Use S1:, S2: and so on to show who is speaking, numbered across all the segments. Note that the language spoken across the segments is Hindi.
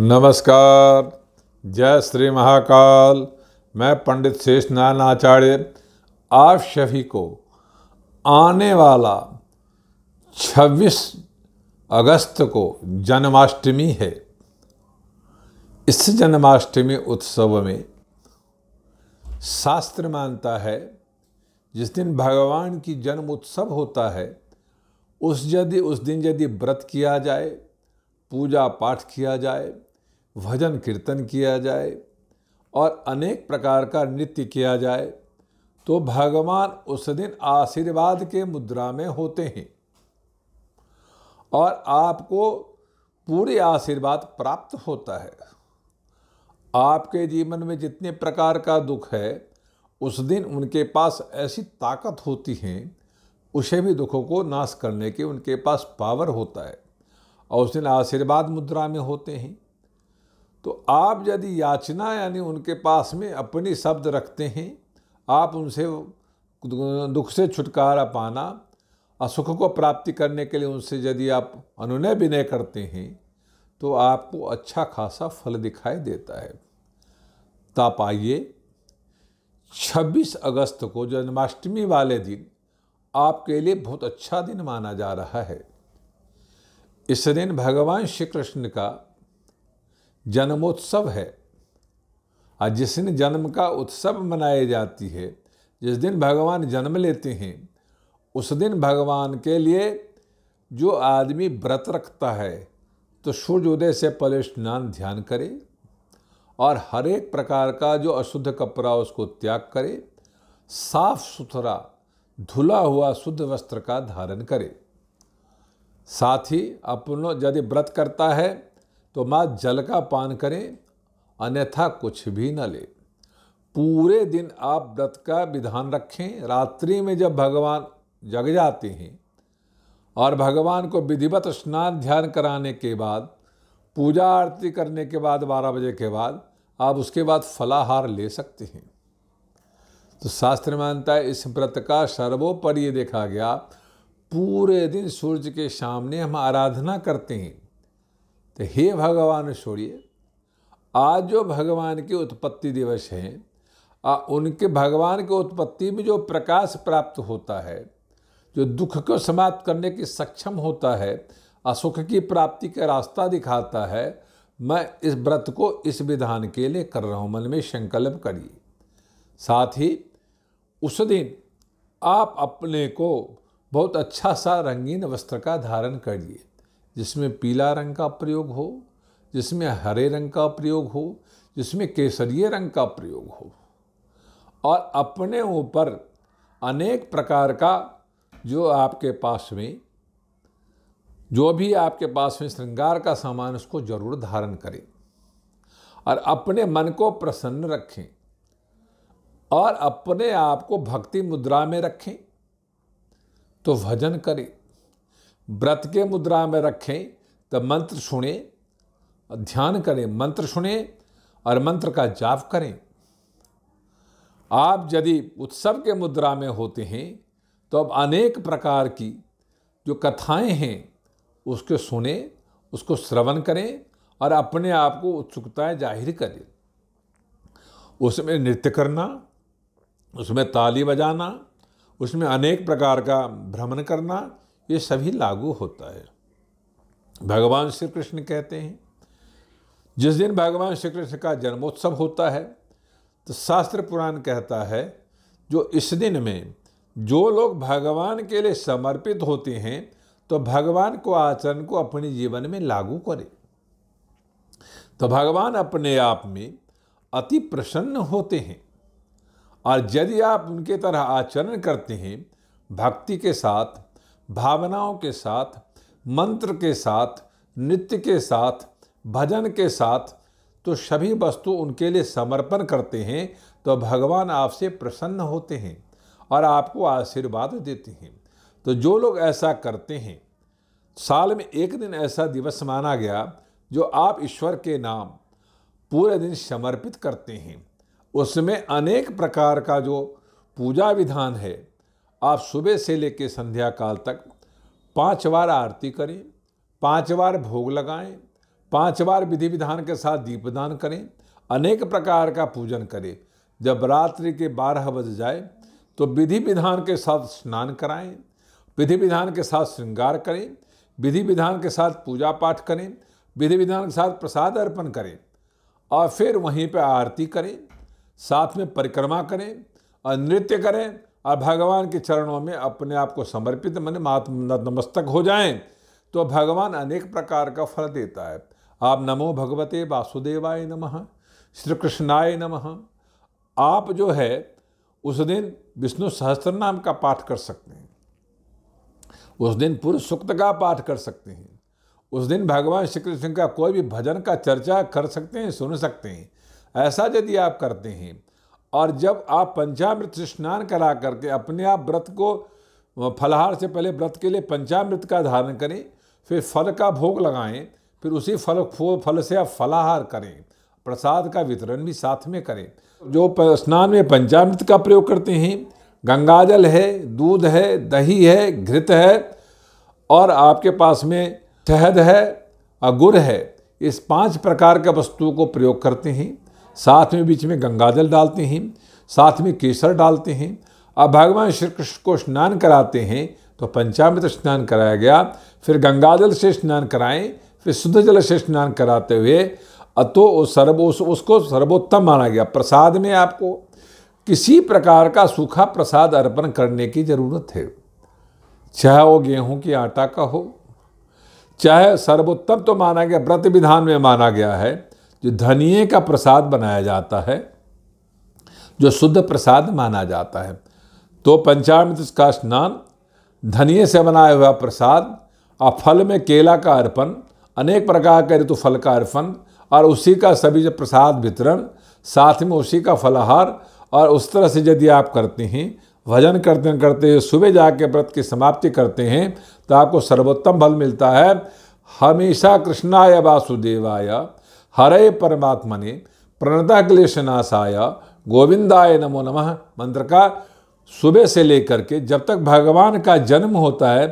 S1: नमस्कार जय श्री महाकाल मैं पंडित शेष नारायण आचार्य आप सभी को आने वाला 26 अगस्त को जन्माष्टमी है इस जन्माष्टमी उत्सव में शास्त्र मानता है जिस दिन भगवान की जन्म उत्सव होता है उस यदि उस दिन यदि व्रत किया जाए पूजा पाठ किया जाए भजन कीर्तन किया जाए और अनेक प्रकार का नृत्य किया जाए तो भगवान उस दिन आशीर्वाद के मुद्रा में होते हैं और आपको पूरे आशीर्वाद प्राप्त होता है आपके जीवन में जितने प्रकार का दुख है उस दिन उनके पास ऐसी ताकत होती है उसे भी दुखों को नाश करने के उनके पास पावर होता है और उस दिन आशीर्वाद मुद्रा में होते हैं तो आप यदि याचना यानी उनके पास में अपनी शब्द रखते हैं आप उनसे दुख से छुटकारा पाना और सुख को प्राप्ति करने के लिए उनसे यदि आप अनुनय विनय करते हैं तो आपको अच्छा खासा फल दिखाई देता है ताप आइए 26 अगस्त को जन्माष्टमी वाले दिन आपके लिए बहुत अच्छा दिन माना जा रहा है इस दिन भगवान श्री कृष्ण का जन्मोत्सव है और जिस दिन जन्म का उत्सव मनाई जाती है जिस दिन भगवान जन्म लेते हैं उस दिन भगवान के लिए जो आदमी व्रत रखता है तो सूर्योदय से पहले स्नान ध्यान करे और हर एक प्रकार का जो अशुद्ध कपड़ा उसको त्याग करे साफ सुथरा धुला हुआ शुद्ध वस्त्र का धारण करे साथ ही अपनों यदि व्रत करता है तो माँ जल का पान करें अन्यथा कुछ भी न ले पूरे दिन आप व्रत का विधान रखें रात्रि में जब भगवान जग जाते हैं और भगवान को विधिवत स्नान ध्यान कराने के बाद पूजा आरती करने के बाद बारह बजे के बाद आप उसके बाद फलाहार ले सकते हैं तो शास्त्र मानता है इस व्रत का सर्वोपरि देखा गया पूरे दिन सूर्य के सामने हम आराधना करते हैं तो हे भगवान सूर्य आज जो भगवान के उत्पत्ति दिवस हैं आ, उनके भगवान के उत्पत्ति में जो प्रकाश प्राप्त होता है जो दुख को समाप्त करने की सक्षम होता है असुख की प्राप्ति का रास्ता दिखाता है मैं इस व्रत को इस विधान के लिए कर रहा हूँ मन में संकल्प करिए साथ ही उस दिन आप अपने को बहुत अच्छा सा रंगीन वस्त्र का धारण करिए जिसमें पीला रंग का प्रयोग हो जिसमें हरे रंग का प्रयोग हो जिसमें केसरिय रंग का प्रयोग हो और अपने ऊपर अनेक प्रकार का जो आपके पास में जो भी आपके पास में श्रृंगार का सामान उसको जरूर धारण करें और अपने मन को प्रसन्न रखें और अपने आप को भक्ति मुद्रा में रखें तो भजन करें व्रत के मुद्रा में रखें तो मंत्र सुने ध्यान करें मंत्र सुने और मंत्र का जाप करें आप यदि उत्सव के मुद्रा में होते हैं तो अब अनेक प्रकार की जो कथाएं हैं उसके सुने उसको श्रवण करें और अपने आप को उत्सुकताएं जाहिर करें उसमें नृत्य करना उसमें ताली बजाना उसमें अनेक प्रकार का भ्रमण करना ये सभी लागू होता है भगवान श्री कृष्ण कहते हैं जिस दिन भगवान श्री कृष्ण का जन्मोत्सव होता है तो शास्त्र पुराण कहता है जो इस दिन में जो लोग भगवान के लिए समर्पित होते हैं तो भगवान को आचरण को अपने जीवन में लागू करें तो भगवान अपने आप में अति प्रसन्न होते हैं और यदि आप उनके तरह आचरण करते हैं भक्ति के साथ भावनाओं के साथ मंत्र के साथ नृत्य के साथ भजन के साथ तो सभी वस्तु उनके लिए समर्पण करते हैं तो भगवान आपसे प्रसन्न होते हैं और आपको आशीर्वाद देते हैं तो जो लोग ऐसा करते हैं साल में एक दिन ऐसा दिवस माना गया जो आप ईश्वर के नाम पूरे दिन समर्पित करते हैं उसमें अनेक प्रकार का जो पूजा विधान है आप सुबह से लेकर संध्या काल तक पांच बार आरती करें पांच बार भोग लगाएं पांच बार विधि विधान के साथ दीपदान करें अनेक प्रकार का पूजन करें जब रात्रि के बारह बज जाए तो विधि विधान के साथ स्नान कराएं विधि विधान के साथ श्रृंगार करें विधि विधान के साथ पूजा पाठ करें विधि विधान के साथ प्रसाद अर्पण करें और फिर वहीं पर आरती करें साथ में परिक्रमा करें और नृत्य करें और भगवान के चरणों में अपने आप को समर्पित मन नतमस्तक हो जाएं तो भगवान अनेक प्रकार का फल देता है आप नमो भगवते वासुदेवाय नमः श्री कृष्णाय नमः आप जो है उस दिन विष्णु सहस्त्र नाम का पाठ कर सकते हैं उस दिन पूर्व सूक्त का पाठ कर सकते हैं उस दिन भगवान श्री कृष्ण का कोई भी भजन का चर्चा कर सकते हैं सुन सकते हैं ऐसा यदि आप करते हैं और जब आप पंचामृत से स्नान करा करके अपने आप व्रत को फलाहार से पहले व्रत के लिए पंचामृत का धारण करें फिर फल का भोग लगाएं फिर उसी फल फल से आप फलाहार करें प्रसाद का वितरण भी साथ में करें जो स्नान में पंचामृत का प्रयोग करते हैं गंगाजल है दूध है दही है घृत है और आपके पास में शहद है अगुर है इस पांच प्रकार के वस्तुओं को प्रयोग करते हैं साथ में बीच में गंगाजल डालते हैं साथ में केसर डालते हैं अब भगवान श्री कृष्ण को स्नान कराते हैं तो पंचामृत स्नान कराया गया फिर गंगाजल से स्नान कराएं फिर शुद्ध जल से स्नान कराते हुए अतो उस सर्व उस, उसको सर्वोत्तम माना गया प्रसाद में आपको किसी प्रकार का सूखा प्रसाद अर्पण करने की ज़रूरत है चाहे वो गेहूं की आटा का हो चाहे सर्वोत्तम तो माना गया व्रत विधान में माना गया है जो धनिए का प्रसाद बनाया जाता है जो शुद्ध प्रसाद माना जाता है तो पंचामृत का स्नान धनिए से बनाया हुआ प्रसाद और फल में केला का अर्पण अनेक प्रकार के ऋतु फल का अर्पण और उसी का सभी प्रसाद वितरण साथ में उसी का फलाहार और उस तरह से यदि आप करते हैं भजन करते करते सुबह जाके व्रत की समाप्ति करते हैं तो आपको सर्वोत्तम फल मिलता है हमेशा कृष्णाय वासुदेवाय हरय परमात्मने प्रणता क्लेशनाशाय गोविंदाय नमो नमः मंत्र का सुबह से लेकर के जब तक भगवान का जन्म होता है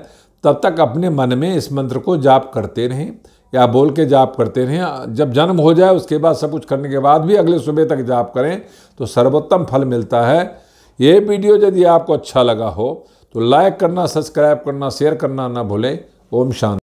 S1: तब तक अपने मन में इस मंत्र को जाप करते रहें या बोल के जाप करते रहें जब जन्म हो जाए उसके बाद सब कुछ करने के बाद भी अगले सुबह तक जाप करें तो सर्वोत्तम फल मिलता है ये वीडियो यदि आपको अच्छा लगा हो तो लाइक करना सब्सक्राइब करना शेयर करना ना भूलें ओम शांति